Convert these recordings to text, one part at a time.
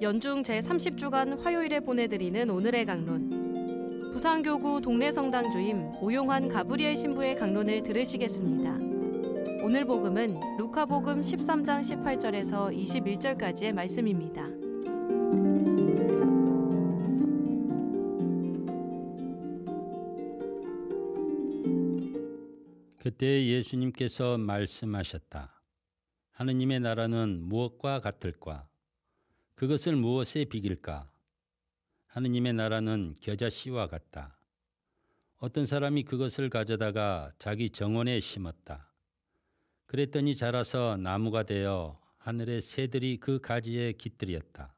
연중 제30주간 화요일에 보내드리는 오늘의 강론. 부산교구 동래성당 주임 오용환 가브리엘 신부의 강론을 들으시겠습니다. 오늘 복음은 루카복음 13장 18절에서 21절까지의 말씀입니다. 그때 예수님께서 말씀하셨다. 하느님의 나라는 무엇과 같을까? 그것을 무엇에 비길까? 하느님의 나라는 겨자씨와 같다. 어떤 사람이 그것을 가져다가 자기 정원에 심었다. 그랬더니 자라서 나무가 되어 하늘의 새들이 그 가지에 깃들였다.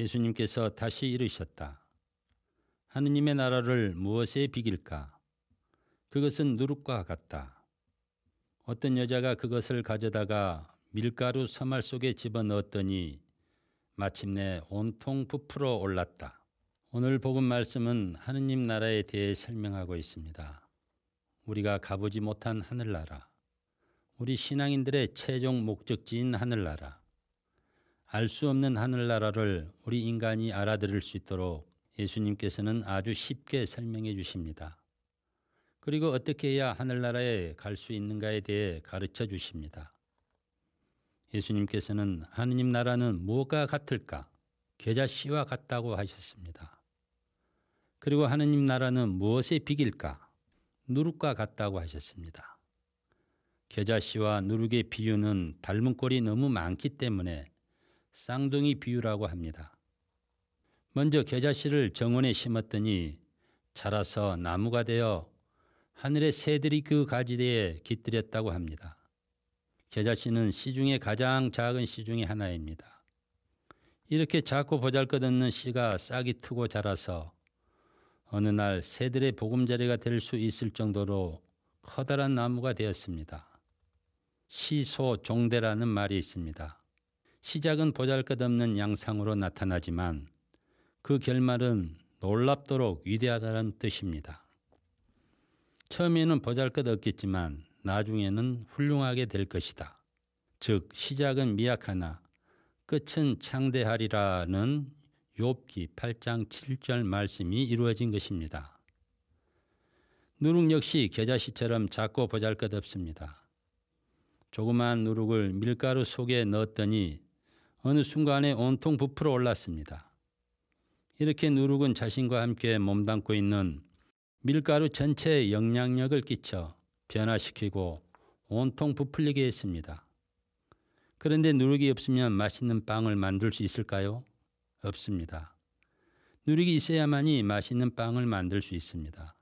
예수님께서 다시 이르셨다. 하느님의 나라를 무엇에 비길까? 그것은 누룩과 같다. 어떤 여자가 그것을 가져다가 밀가루 서말 속에 집어넣었더니 마침내 온통 부풀어 올랐다. 오늘 복음 말씀은 하느님 나라에 대해 설명하고 있습니다. 우리가 가보지 못한 하늘나라, 우리 신앙인들의 최종 목적지인 하늘나라, 알 수 없는 하늘나라를 우리 인간이 알아들을 수 있도록 예수님께서는 아주 쉽게 설명해 주십니다. 그리고 어떻게 해야 하늘나라에 갈 수 있는가에 대해 가르쳐 주십니다. 예수님께서는 하느님 나라는 무엇과 같을까? 겨자씨와 같다고 하셨습니다. 그리고 하느님 나라는 무엇에 비길까? 누룩과 같다고 하셨습니다. 겨자씨와 누룩의 비유는 닮은 꼴이 너무 많기 때문에 쌍둥이 비유라고 합니다. 먼저 겨자씨를 정원에 심었더니 자라서 나무가 되어 하늘의 새들이 그 가지대에 깃들였다고 합니다. 겨자씨는 씨 중에 가장 작은 씨 중에 하나입니다. 이렇게 작고 보잘것없는 씨가 싹이 트고 자라서 어느 날 새들의 보금자리가 될 수 있을 정도로 커다란 나무가 되었습니다. 시소 종대라는 말이 있습니다. 시작은 보잘것없는 양상으로 나타나지만 그 결말은 놀랍도록 위대하다는 뜻입니다. 처음에는 보잘것없겠지만 나중에는 훌륭하게 될 것이다. 즉 시작은 미약하나 끝은 창대하리라는 욥기 8장 7절 말씀이 이루어진 것입니다. 누룩 역시 겨자씨처럼 작고 보잘것없습니다. 조그만 누룩을 밀가루 속에 넣었더니 어느 순간에 온통 부풀어 올랐습니다. 이렇게 누룩은 자신과 함께 몸담고 있는 밀가루 전체에 영향력을 끼쳐 변화시키고 온통 부풀리게 했습니다. 그런데 누룩이 없으면 맛있는 빵을 만들 수 있을까요? 없습니다. 누룩이 있어야만이 맛있는 빵을 만들 수 있습니다.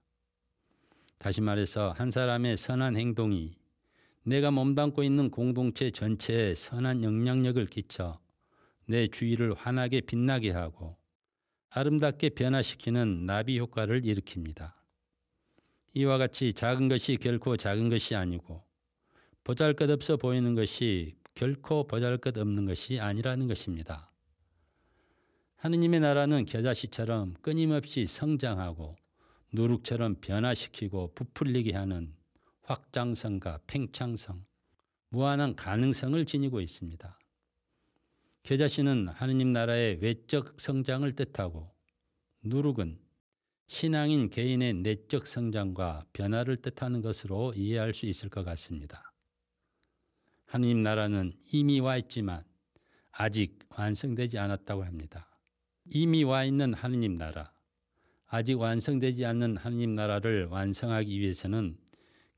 다시 말해서 한 사람의 선한 행동이 내가 몸담고 있는 공동체 전체에 선한 영향력을 끼쳐 내 주위를 환하게 빛나게 하고 아름답게 변화시키는 나비 효과를 일으킵니다. 이와 같이 작은 것이 결코 작은 것이 아니고 보잘 것 없어 보이는 것이 결코 보잘 것 없는 것이 아니라는 것입니다. 하느님의 나라는 겨자씨처럼 끊임없이 성장하고 누룩처럼 변화시키고 부풀리게 하는 확장성과 팽창성, 무한한 가능성을 지니고 있습니다. 겨자씨는 하느님 나라의 외적 성장을 뜻하고 누룩은 신앙인 개인의 내적 성장과 변화를 뜻하는 것으로 이해할 수 있을 것 같습니다. 하나님 나라는 이미 와 있지만 아직 완성되지 않았다고 합니다. 이미 와 있는 하나님 나라, 아직 완성되지 않는 하나님 나라를 완성하기 위해서는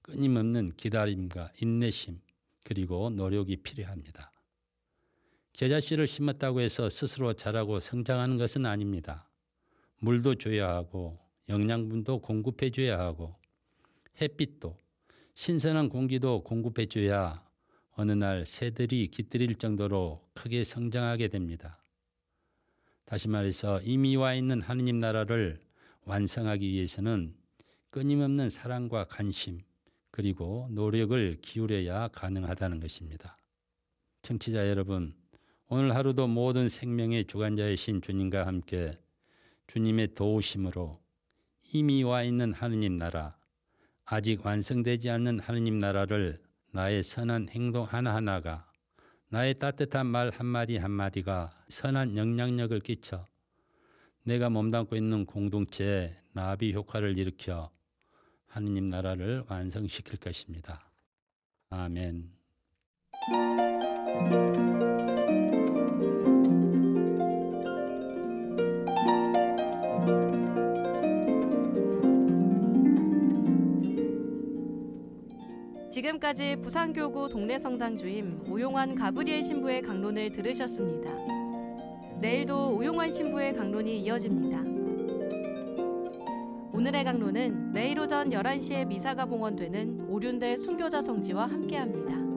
끊임없는 기다림과 인내심, 그리고 노력이 필요합니다. 겨자씨를 심었다고 해서 스스로 자라고 성장하는 것은 아닙니다. 물도 줘야 하고 영양분도 공급해 줘야 하고 햇빛도 신선한 공기도 공급해 줘야 어느 날 새들이 깃들일 정도로 크게 성장하게 됩니다. 다시 말해서 이미 와 있는 하느님 나라를 완성하기 위해서는 끊임없는 사랑과 관심 그리고 노력을 기울여야 가능하다는 것입니다. 청취자 여러분, 오늘 하루도 모든 생명의 주관자이신 주님과 함께 주님의 도우심으로 이미 와 있는 하느님 나라, 아직 완성되지 않는 하느님 나라를 나의 선한 행동 하나하나가 나의 따뜻한 말 한마디 한마디가 선한 영향력을 끼쳐 내가 몸담고 있는 공동체의 나비 효과를 일으켜 하느님 나라를 완성시킬 것입니다. 아멘. 지금까지 부산교구 동래성당 주임 오용환 가브리엘 신부의 강론을 들으셨습니다. 내일도 오용환 신부의 강론이 이어집니다. 오늘의 강론은 매일 오전 11시에 미사가 봉헌되는 오륜대 순교자 성지와 함께합니다.